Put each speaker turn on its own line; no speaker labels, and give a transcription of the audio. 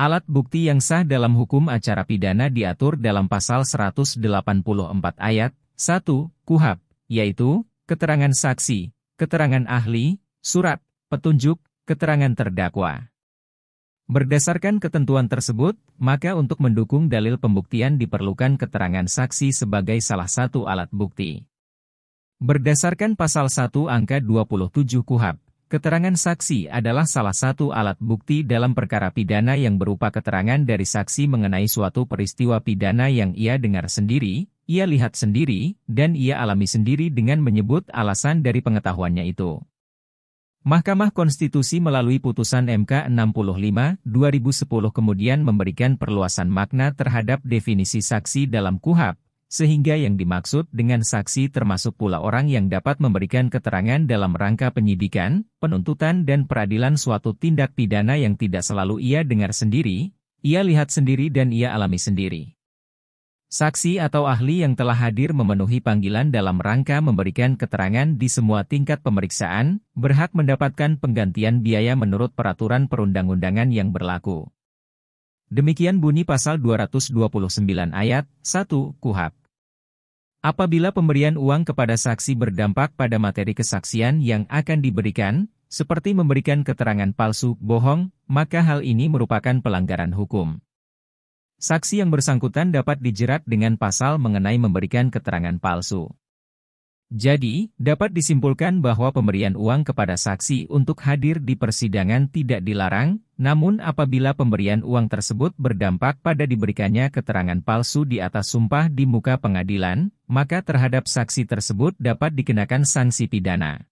Alat bukti yang sah dalam hukum acara pidana diatur dalam pasal 184 ayat 1 KUHAP, yaitu keterangan saksi, keterangan ahli, surat, petunjuk, keterangan terdakwa. Berdasarkan ketentuan tersebut, maka untuk mendukung dalil pembuktian diperlukan keterangan saksi sebagai salah satu alat bukti. Berdasarkan pasal 1 angka 27 KUHAP, Keterangan saksi adalah salah satu alat bukti dalam perkara pidana yang berupa keterangan dari saksi mengenai suatu peristiwa pidana yang ia dengar sendiri, ia lihat sendiri, dan ia alami sendiri dengan menyebut alasan dari pengetahuannya itu. Mahkamah Konstitusi melalui putusan MK 65 2010 kemudian memberikan perluasan makna terhadap definisi saksi dalam KUHAP, sehingga yang dimaksud dengan saksi termasuk pula orang yang dapat memberikan keterangan dalam rangka penyidikan, penuntutan dan peradilan suatu tindak pidana yang tidak selalu ia dengar sendiri, ia lihat sendiri dan ia alami sendiri. Saksi atau ahli yang telah hadir memenuhi panggilan dalam rangka memberikan keterangan di semua tingkat pemeriksaan, berhak mendapatkan penggantian biaya menurut peraturan perundang-undangan yang berlaku. Demikian bunyi pasal 229 ayat 1 KUHAP. Apabila pemberian uang kepada saksi berdampak pada materi kesaksian yang akan diberikan, seperti memberikan keterangan palsu, bohong, maka hal ini merupakan pelanggaran hukum. Saksi yang bersangkutan dapat dijerat dengan pasal mengenai memberikan keterangan palsu. Jadi, dapat disimpulkan bahwa pemberian uang kepada saksi untuk hadir di persidangan tidak dilarang, namun apabila pemberian uang tersebut berdampak pada diberikannya keterangan palsu di atas sumpah di muka pengadilan, maka terhadap saksi tersebut dapat dikenakan sanksi pidana.